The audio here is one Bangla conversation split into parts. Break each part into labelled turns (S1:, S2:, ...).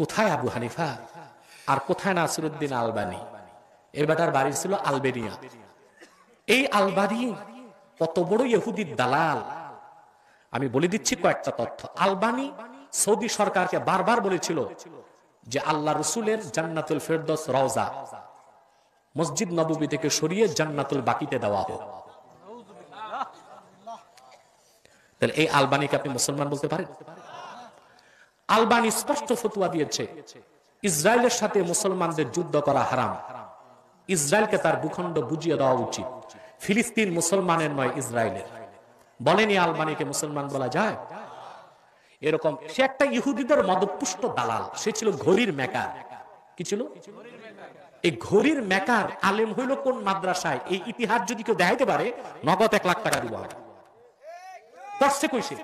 S1: কোথায় আবু হানিফা আর কোথায় নাসিরুদ্দিন আলবানি এবার বাড়ি ছিল আলবেনিয়া এই আলবানি কত বড় ইহুদির দালাল আমি বলে দিচ্ছি কয়েকটা তথ্য আলবানি সৌদি সরকারকে বারবার বলেছিল যে আল্লাহ রসুলের জান্নাতুল ফেরদস রওজা মসজিদ নববী থেকে সরিয়ে জান্নাতুল বাকিতে দেওয়া হোক তাহলে এই আলবানিকে আপনি মুসলমান বলতে পারেন আলবানি স্পষ্ট ফতুয়া দিয়েছে ইসরায়েলের সাথে মুসলমানদের যুদ্ধ করা হারাম ইসরায়েলকে তার ভূখণ্ড বুঝিয়ে দেওয়া উচিত ফিলিস্তিন মুসলমানের নয় ইসরায়েলের বলেনি আলবানিকে মুসলমান বলা যায় এরকম সে একটা ইহুদিদের মদপুষ্ট দালাল সে ছিল ঘড়ির মেকার কি ছিল এই ঘড়ির মেকার আলেম হইল কোন মাদ্রাসায় এই ইতিহাস যদি কেউ দেখাইতে পারে নগদ এক লাখ টাকা দিব হবে পড়ছে কইছে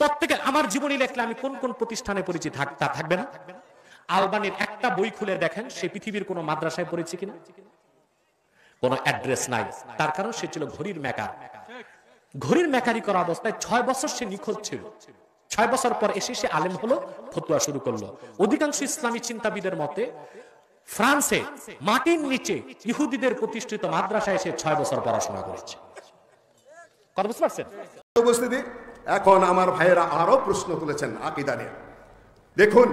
S1: প্রত্যেকে আমার জীবনী লেখলে আমি কোন কোন প্রতিষ্ঠানে পড়েছি তা থাকবে না আলবানির একটা বই খুলে দেখেন সে পৃথিবীর কোন মাদ্রাসায় পড়েছে কিনা কোন অ্যাড্রেস নাই তার কারণ সে ছিল ঘড়ির মেকার ঘড়ির মেকারি করা অবস্থায় ছয় বছর সে নিখোঁজ ছিল ছয় বছর পর এসে সে আলেম হলো ফতুয়া শুরু করলো অধিকাংশ ইসলামী চিন্তাবিদের মতে ফ্রান্সে মাটির নিচে ইহুদিদের প্রতিষ্ঠিত মাদ্রাসায় সে ছয় বছর পড়াশোনা করেছে কথা বুঝতে পারছেন
S2: তো উপস্থিতি এখন আমার ভাইয়েরা আরও প্রশ্ন তুলেছেন আকিদা নিয়ে দেখুন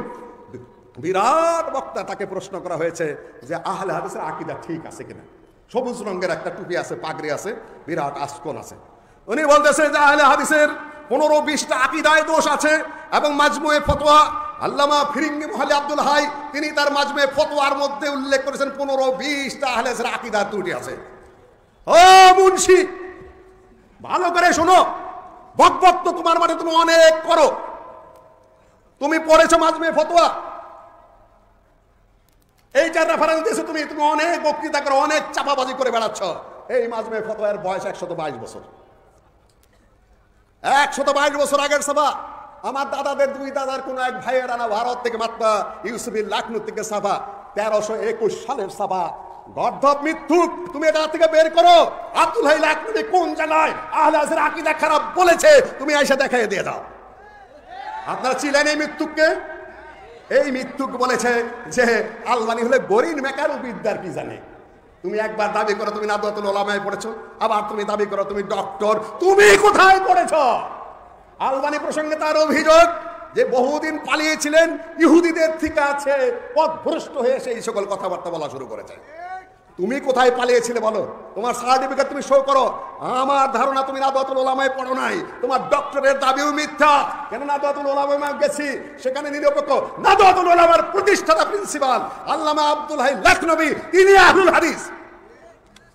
S2: বিরাট বক্তা তাকে প্রশ্ন করা হয়েছে যে আহলে হাদিসের আকিদা ঠিক আছে কিনা সবুজ রঙের একটা টুপি আছে পাগড়ি আছে বিরাট আসকন আছে উনি বলতেছে যে আহলে হাদিসের পনেরো বিশটা আকিদায় দোষ আছে এবং মাজমুয়ে ফতোয়া আল্লামা ফিরিঙ্গি মহালি আব্দুল হাই তিনি তার মাজমুয়ে ফতোয়ার মধ্যে উল্লেখ করেছেন পনেরো বিশটা আহলে আকিদার ত্রুটি আছে ও মুন্সি ভালো করে শোনো ভক্ত তো তোমার মানে তুমি অনেক করো তুমি পড়েছো মাজমে ফতোয়া এই যার রেফারেন্স দিয়েছো তুমি তুমি অনেক বক্তৃতা করো অনেক চাপাবাজি করে বেড়াচ্ছ এই মাজমে ফতোয়ার বয়স একশত বাইশ বছর একশত বাইশ বছর আগের সভা আমার দাদাদের দুই দাদার কোনো এক ভাইয়ের আনা ভারত থেকে মাত্রা ইউসুফিল লাখনৌ থেকে সভা তেরোশো একুশ সালের সভা গর্ধব মৃত্যুক তুমি এটা থেকে বের করো আব্দুল হাই লাকনুনি কোন জানায় আহলে হাদিসের খারাপ বলেছে তুমি এসে দেখাই দিয়ে দাও আপনারা ছিলেন এই মিথ্যুককে এই মৃত্যুক বলেছে যে আলবানি হলে গরিন মেকার বিদ্যার কি জানে তুমি একবার দাবি করো তুমি নাদাতুল ওলামায় পড়েছো আবার তুমি দাবি করো তুমি ডক্টর তুমি কোথায় পড়েছ আলবানি প্রসঙ্গে তার অভিযোগ যে বহুদিন পালিয়েছিলেন ইহুদিদের ঠিক আছে পথভ্রষ্ট হয়ে সেই সকল কথাবার্তা বলা শুরু করেছে তুমি কোথায় পালিয়েছিলে বলো তোমার সার্টিফিকেট তুমি শো করো আমার ধারণা তুমি নাদতুল ওলামায় পড়ো নাই তোমার ডক্টরের দাবিও মিথ্যা কেন নাদতুল ওলামায় গেছি সেখানে নিরপেক্ষ নাদতুল ওলামার প্রতিষ্ঠাতা প্রিন্সিপাল আল্লামা আব্দুল হাই লখনবী তিনি আহুল হারিস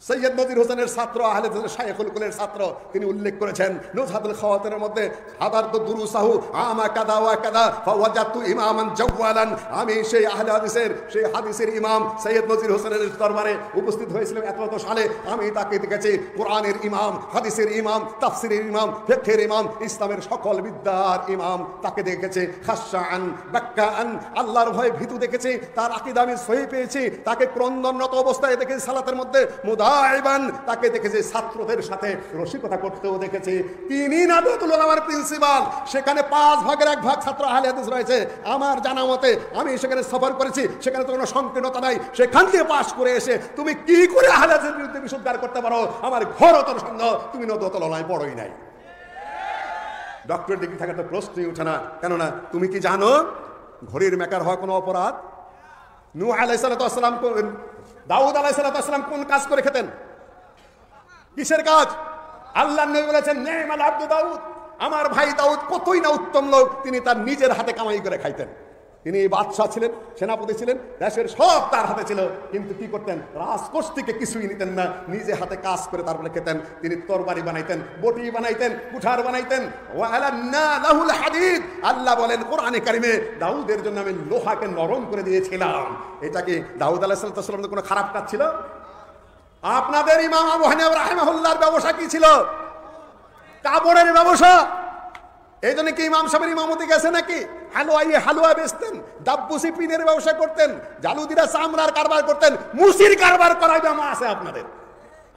S2: সৈয়দ নদীর হোসেনের ছাত্র আহলে শাহেখুল ছাত্র তিনি উল্লেখ করেছেন নুজহাতুল খাওয়াতের মধ্যে হাদার তো দুরু সাহু আমা কাদা ওয়া কাদা ফাওয়াজাতু ইমামান জাওয়ালান আমি সেই আহলে হাদিসের সেই হাদিসের ইমাম সৈয়দ নজির হোসেনের দরবারে উপস্থিত হয়েছিলাম এত এত সালে আমি তাকে দেখেছি কোরআনের ইমাম হাদিসের ইমাম তাফসিরের ইমাম ফেকের ইমাম ইসলামের সকল বিদ্যার ইমাম তাকে দেখেছে খাসান বাক্কান আল্লাহর ভয়ে ভীতু দেখেছি তার আকিদা আমি সহি পেয়েছি তাকে ক্রন্দনরত অবস্থায় দেখেছি সালাতের মধ্যে মুদা লাইবান তাকে দেখেছে ছাত্রদের সাথে রসিকতা করতেও দেখেছে তিনি নাদুতুল আমার প্রিন্সিপাল সেখানে পাঁচ ভাগের এক ভাগ ছাত্র আহলে হাদিস রয়েছে আমার জানা মতে আমি সেখানে সফর করেছি সেখানে তো কোনো সংকীর্ণতা নাই সেখান থেকে পাস করে এসে তুমি কি করে আহলে হাদিসের বিরুদ্ধে বিশুদ্ধার করতে পারো আমার ঘরতর সন্দেহ তুমি নদুতুল নয় বড়ই নাই ডক্টর ডিগ্রি থাকার তো প্রশ্নই উঠে না কেননা তুমি কি জানো ঘড়ির মেকার হওয়া কোনো অপরাধ নূ আলাইসালাম দাউদ আলাহ সালাম কোন কাজ করে খেতেন কিসের কাজ আল্লাহ নবী বলেছেন নেহমাল আব্দু দাউদ আমার ভাই দাউদ কতই না উত্তম লোক তিনি তার নিজের হাতে কামাই করে খাইতেন তিনি বাদশাহ ছিলেন সেনাপতি ছিলেন দেশের সব তার হাতে ছিল কিন্তু কি করতেন রাজকোষ থেকে কিছুই নিতেন না নিজে হাতে কাজ করে তারপরে খেতেন তিনি তরবারি বানাইতেন বটি বানাইতেন কুঠার বানাইতেন আল্লাহ বলেন কোরআনে কারিমে দাউদের জন্য আমি লোহাকে নরম করে দিয়েছিলাম এটা কি দাউদ আলাহিসাল্লাম কোনো খারাপ কাজ ছিল আপনাদের ইমাম ব্যবসা কি ছিল কাপড়ের ব্যবসা এই জন্য কি ইমাম সাহেবের ইমামতি গেছে নাকি হালুয়াইয়ে হালুয়া বেচতেন দাব্বুসি পিনের ব্যবসা করতেন জালুদিরা চামড়ার কারবার করতেন মুসির কারবার করার জামা আছে আপনাদের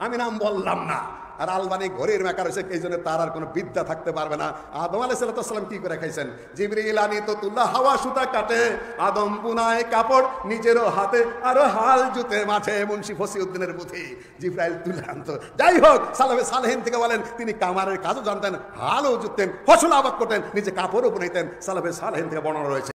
S2: আমি নাম বললাম না আর আলমানি ঘরের মেকার হয়েছে এই জন্য তার আর কোনো বিদ্যা থাকতে পারবে না আদম আলাই সাল্লাম কি করে খাইছেন জিবরি ইলানি তো তুল্লা হাওয়া সুতা কাটে আদম বুনায় কাপড় নিজেরও হাতে আরো হাল জুতে মাঠে মুন্সি উদ্দিনের পুঁথি জিব্রাইল তুলে আনত যাই হোক সালামে সালেহিন থেকে বলেন তিনি কামারের কাজও জানতেন হালও জুতেন ফসল আবাদ করতেন নিজে কাপড়ও বুনাইতেন সালামে সালেহিন থেকে বর্ণনা রয়েছে